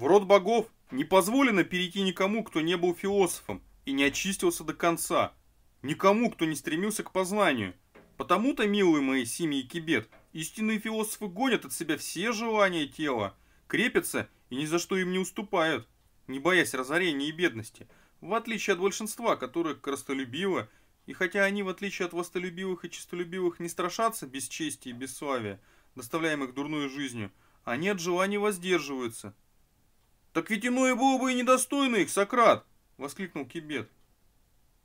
В род богов не позволено перейти никому, кто не был философом и не очистился до конца, никому, кто не стремился к познанию. Потому-то, милые мои семьи Кибет, истинные философы гонят от себя все желания тела, крепятся и ни за что им не уступают, не боясь разорения и бедности, в отличие от большинства, которые коростолюбиво, и хотя они, в отличие от востолюбивых и честолюбивых, не страшатся бесчестия и бесславия, доставляемых дурной жизнью, они от желаний воздерживаются, «Так ведь иное было бы и недостойно их, Сократ!» — воскликнул Кибет.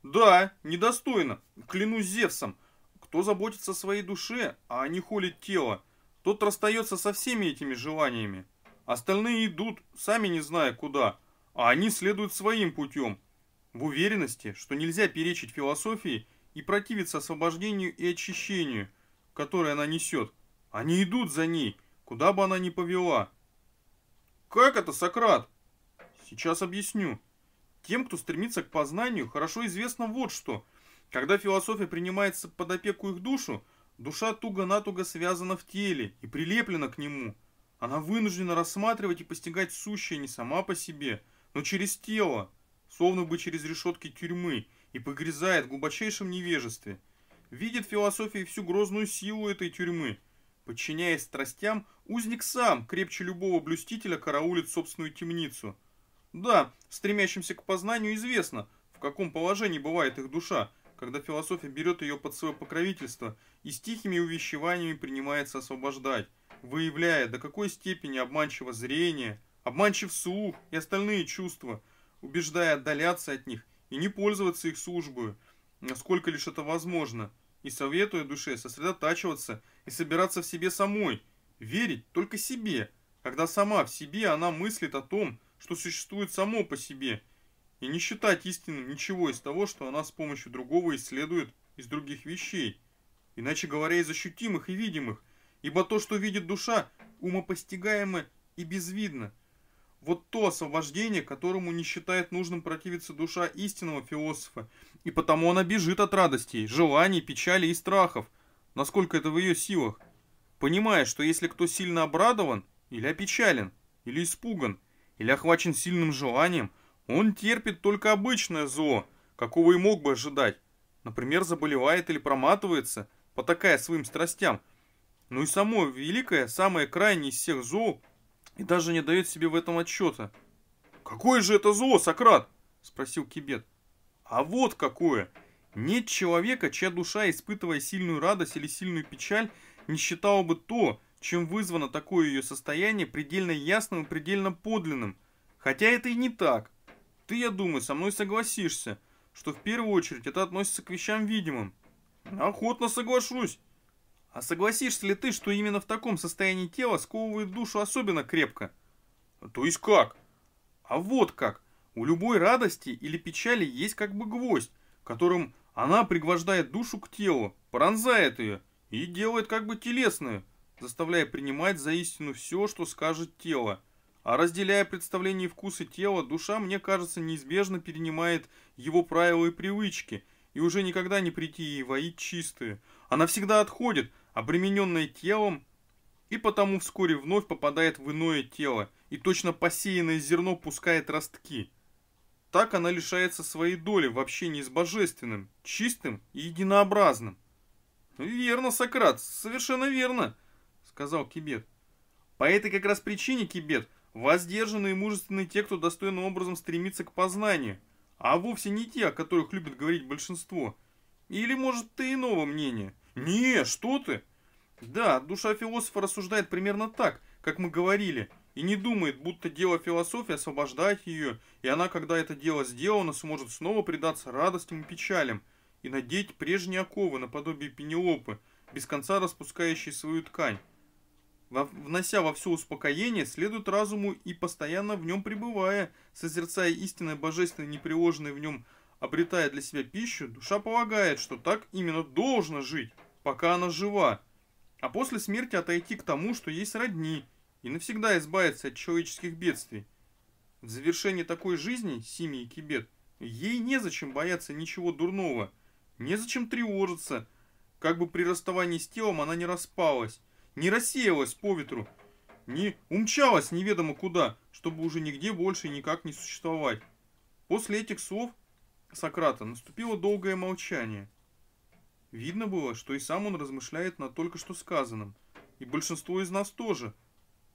«Да, недостойно, клянусь Зевсом. Кто заботится о своей душе, а не холит тело, тот расстается со всеми этими желаниями. Остальные идут, сами не зная куда, а они следуют своим путем, в уверенности, что нельзя перечить философии и противиться освобождению и очищению, которое она несет. Они идут за ней, куда бы она ни повела. Как это, Сократ? Сейчас объясню. Тем, кто стремится к познанию, хорошо известно вот что. Когда философия принимается под опеку их душу, душа туго-натуго связана в теле и прилеплена к нему. Она вынуждена рассматривать и постигать сущее не сама по себе, но через тело, словно бы через решетки тюрьмы, и погрязает в глубочайшем невежестве. Видит философия всю грозную силу этой тюрьмы – Подчиняясь страстям, узник сам, крепче любого блюстителя, караулит собственную темницу. Да, стремящимся к познанию известно, в каком положении бывает их душа, когда философия берет ее под свое покровительство и с тихими увещеваниями принимается освобождать, выявляя, до какой степени обманчиво зрение, обманчив слух и остальные чувства, убеждая отдаляться от них и не пользоваться их службой, насколько лишь это возможно, и советуя душе сосредотачиваться – и собираться в себе самой, верить только себе, когда сама в себе она мыслит о том, что существует само по себе, и не считать истинным ничего из того, что она с помощью другого исследует из других вещей, иначе говоря, из ощутимых и видимых, ибо то, что видит душа, умопостигаемо и безвидно. Вот то освобождение, которому не считает нужным противиться душа истинного философа, и потому она бежит от радостей, желаний, печали и страхов, насколько это в ее силах, понимая, что если кто сильно обрадован, или опечален, или испуган, или охвачен сильным желанием, он терпит только обычное зло, какого и мог бы ожидать. Например, заболевает или проматывается, потакая своим страстям. Ну и самое великое, самое крайнее из всех зол, и даже не дает себе в этом отчета. «Какое же это зло, Сократ?» – спросил Кибет. «А вот какое!» Нет человека, чья душа, испытывая сильную радость или сильную печаль, не считала бы то, чем вызвано такое ее состояние, предельно ясным и предельно подлинным. Хотя это и не так. Ты, я думаю, со мной согласишься, что в первую очередь это относится к вещам видимым. Охотно соглашусь. А согласишься ли ты, что именно в таком состоянии тела сковывает душу особенно крепко? То есть как? А вот как. У любой радости или печали есть как бы гвоздь, которым она пригвождает душу к телу, пронзает ее и делает как бы телесную, заставляя принимать за истину все, что скажет тело. А разделяя представления и вкусы тела, душа, мне кажется, неизбежно перенимает его правила и привычки, и уже никогда не прийти ей воить чистые. Она всегда отходит, обремененная телом, и потому вскоре вновь попадает в иное тело, и точно посеянное зерно пускает ростки – так она лишается своей доли в общении с божественным, чистым и единообразным. «Верно, Сократ, совершенно верно», — сказал Кибет. «По этой как раз причине, Кибет, воздержанные и мужественные те, кто достойным образом стремится к познанию, а вовсе не те, о которых любит говорить большинство. Или, может, ты иного мнения?» «Не, что ты!» «Да, душа философа рассуждает примерно так, как мы говорили, и не думает, будто дело философии освобождает ее, и она, когда это дело сделано, сможет снова предаться радостям и печалям и надеть прежние оковы наподобие пенелопы, без конца распускающей свою ткань. Внося во все успокоение, следует разуму и постоянно в нем пребывая, созерцая истинное божественное, непреложное в нем, обретая для себя пищу, душа полагает, что так именно должно жить, пока она жива, а после смерти отойти к тому, что есть родни – и навсегда избавиться от человеческих бедствий. В завершении такой жизни, Сими Кибет, ей незачем бояться ничего дурного, незачем тревожиться, как бы при расставании с телом она не распалась, не рассеялась по ветру, не умчалась неведомо куда, чтобы уже нигде больше никак не существовать. После этих слов Сократа наступило долгое молчание. Видно было, что и сам он размышляет над только что сказанным, и большинство из нас тоже –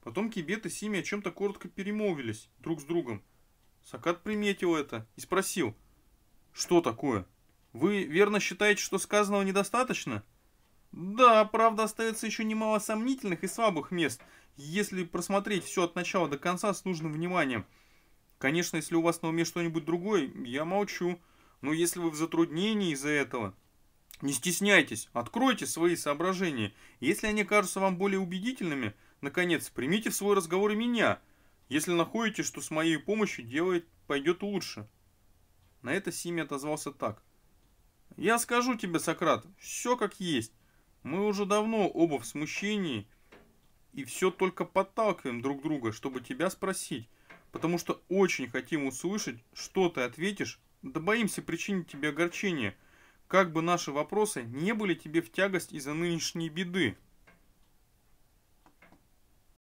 Потом Кибет и Сими о чем-то коротко перемолвились друг с другом. Сакат приметил это и спросил, что такое? Вы верно считаете, что сказанного недостаточно? Да, правда, остается еще немало сомнительных и слабых мест, если просмотреть все от начала до конца с нужным вниманием. Конечно, если у вас на уме что-нибудь другое, я молчу. Но если вы в затруднении из-за этого, не стесняйтесь, откройте свои соображения. Если они кажутся вам более убедительными – Наконец, примите в свой разговор и меня, если находите, что с моей помощью делать пойдет лучше. На это Сими отозвался так. Я скажу тебе, Сократ, все как есть. Мы уже давно оба в смущении и все только подталкиваем друг друга, чтобы тебя спросить, потому что очень хотим услышать, что ты ответишь, да боимся причинить тебе огорчение, как бы наши вопросы не были тебе в тягость из-за нынешней беды.